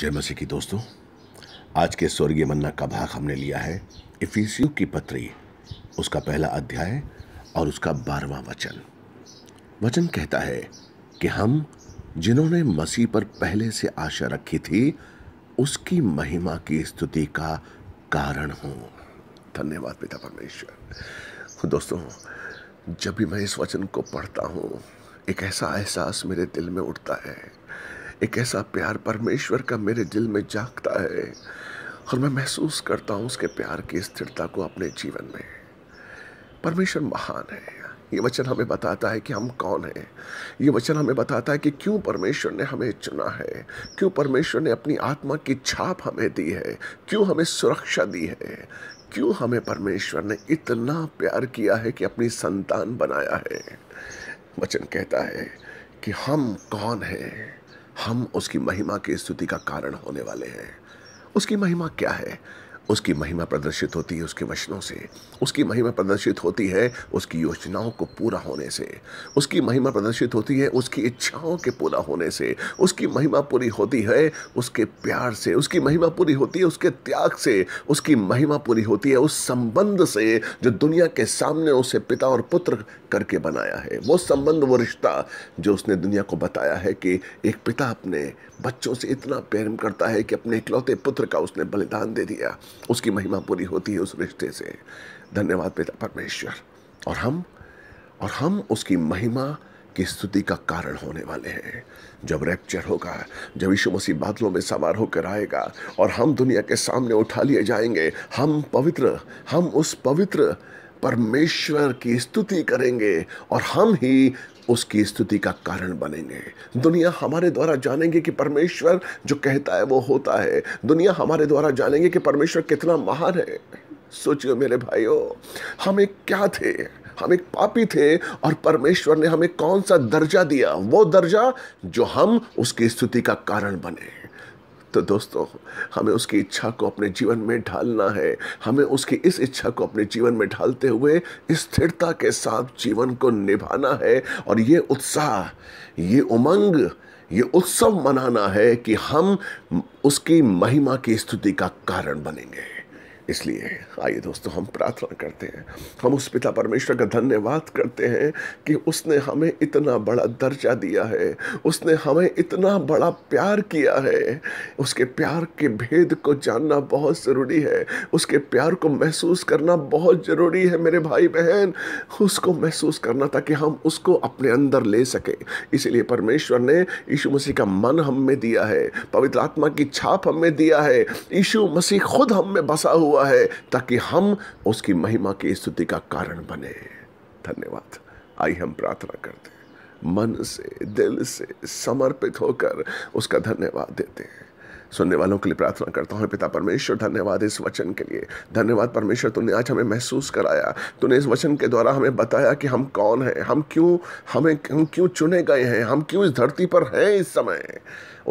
जय मसीह की दोस्तों आज के स्वर्गीय मन्ना का भाग हमने लिया है इफिसियो की पत्री उसका पहला अध्याय और उसका बारवा वचन वचन कहता है कि हम जिन्होंने मसीह पर पहले से आशा रखी थी उसकी महिमा की स्तुति का कारण हो धन्यवाद पिता परमेश्वर दोस्तों जब भी मैं इस वचन को पढ़ता हूँ एक ऐसा एहसास मेरे दिल में उठता है एक ऐसा प्यार परमेश्वर का मेरे दिल में जागता है और मैं महसूस करता हूँ उसके प्यार की स्थिरता को अपने जीवन में परमेश्वर महान है ये वचन हमें बताता है कि हम कौन हैं ये वचन हमें बताता है कि क्यों परमेश्वर ने हमें चुना है क्यों परमेश्वर ने अपनी आत्मा की छाप हमें दी है क्यों हमें सुरक्षा दी है क्यों हमें परमेश्वर ने इतना प्यार किया है कि अपनी संतान बनाया है वचन कहता है कि हम कौन हैं हम उसकी महिमा की स्तुति का कारण होने वाले हैं उसकी महिमा क्या है उसकी महिमा प्रदर्शित होती है उसके वचनों से उसकी महिमा प्रदर्शित होती है उसकी योजनाओं को पूरा होने से उसकी महिमा प्रदर्शित होती है उसकी इच्छाओं के पूरा होने से उसकी महिमा पूरी होती है उसके प्यार से उसकी महिमा पूरी होती है उसके त्याग से उसकी महिमा पूरी होती है उस संबंध से जो दुनिया के सामने उसे पिता और पुत्र करके बनाया है वो संबंध वो रिश्ता जो उसने दुनिया को बताया है कि एक पिता अपने बच्चों से इतना प्रेम करता है कि अपने इकलौते पुत्र का उसने बलिदान दे दिया उसकी महिमा पूरी होती है उस रिश्ते से धन्यवाद पिता परमेश्वर और हम और हम उसकी महिमा की स्तुति का कारण होने वाले हैं जब रैप्चर होगा जब यीशु मसीह बादलों में सवार होकर आएगा और हम दुनिया के सामने उठा लिए जाएंगे हम पवित्र हम उस पवित्र परमेश्वर की स्तुति करेंगे और हम ही उसकी स्तुति का कारण बनेंगे दुनिया हमारे द्वारा जानेंगे कि परमेश्वर जो कहता है वो होता है दुनिया हमारे द्वारा जानेंगे कि परमेश्वर कितना महान है सोचियो मेरे भाइयों हम एक क्या थे हम एक पापी थे और परमेश्वर ने हमें कौन सा दर्जा दिया वो दर्जा जो हम उसकी स्तुति का कारण बने तो दोस्तों हमें उसकी इच्छा को अपने जीवन में ढालना है हमें उसकी इस इच्छा को अपने जीवन में ढालते हुए स्थिरता के साथ जीवन को निभाना है और ये उत्साह ये उमंग ये उत्सव मनाना है कि हम उसकी महिमा की स्तुति का कारण बनेंगे इसलिए आइए दोस्तों हम प्रार्थना करते हैं हम उस पिता परमेश्वर का धन्यवाद करते हैं कि उसने हमें इतना बड़ा दर्जा दिया है उसने हमें इतना बड़ा प्यार किया है उसके प्यार के भेद को जानना बहुत ज़रूरी है उसके प्यार को महसूस करना बहुत ज़रूरी है मेरे भाई बहन उसको महसूस करना ताकि हम उसको अपने अंदर ले सकें इसीलिए परमेश्वर ने यीशु मसीह का मन हम में दिया है पवित्र आत्मा की छाप हमें दिया है यीशु मसीह खुद हम में बसा हुआ हुआ है ताकि हम उसकी महिमा की स्तुति का कारण बने धन्यवाद आई हम प्रार्थना करते हैं मन से दिल से समर्पित होकर उसका धन्यवाद देते हैं सुनने वालों के लिए प्रार्थना करता हूँ पिता परमेश्वर धन्यवाद इस वचन के लिए धन्यवाद परमेश्वर तूने आज हमें महसूस कराया तूने इस वचन के द्वारा हमें बताया कि हम कौन हैं हम क्यों हमें हम क्यों चुने गए हैं हम क्यों इस धरती पर हैं इस समय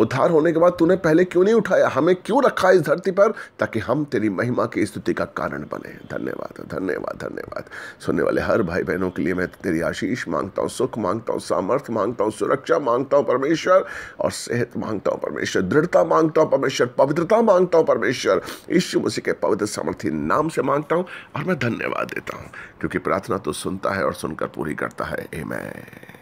उद्धार होने के बाद तूने पहले क्यों नहीं उठाया हमें क्यों रखा इस धरती पर ताकि हम तेरी महिमा की स्तुति का कारण बने धन्यवाद धन्यवाद धन्यवाद सुनने वाले हर भाई बहनों के लिए मैं तेरी आशीष मांगता हूँ सुख मांगता हूँ सामर्थ्य मांगता हूँ सुरक्षा मांगता हूँ परमेश्वर और सेहत मांगता हूँ परमेश्वर दृढ़ता मांगता हूँ परमेश्वर पवित्रता मांगता हूँ परमेश्वर यीशु मसीह के पवित्र सामर्थ्य नाम से मांगता हूँ और मैं धन्यवाद देता हूँ क्योंकि प्रार्थना तो सुनता है और सुनकर पूरी करता है ए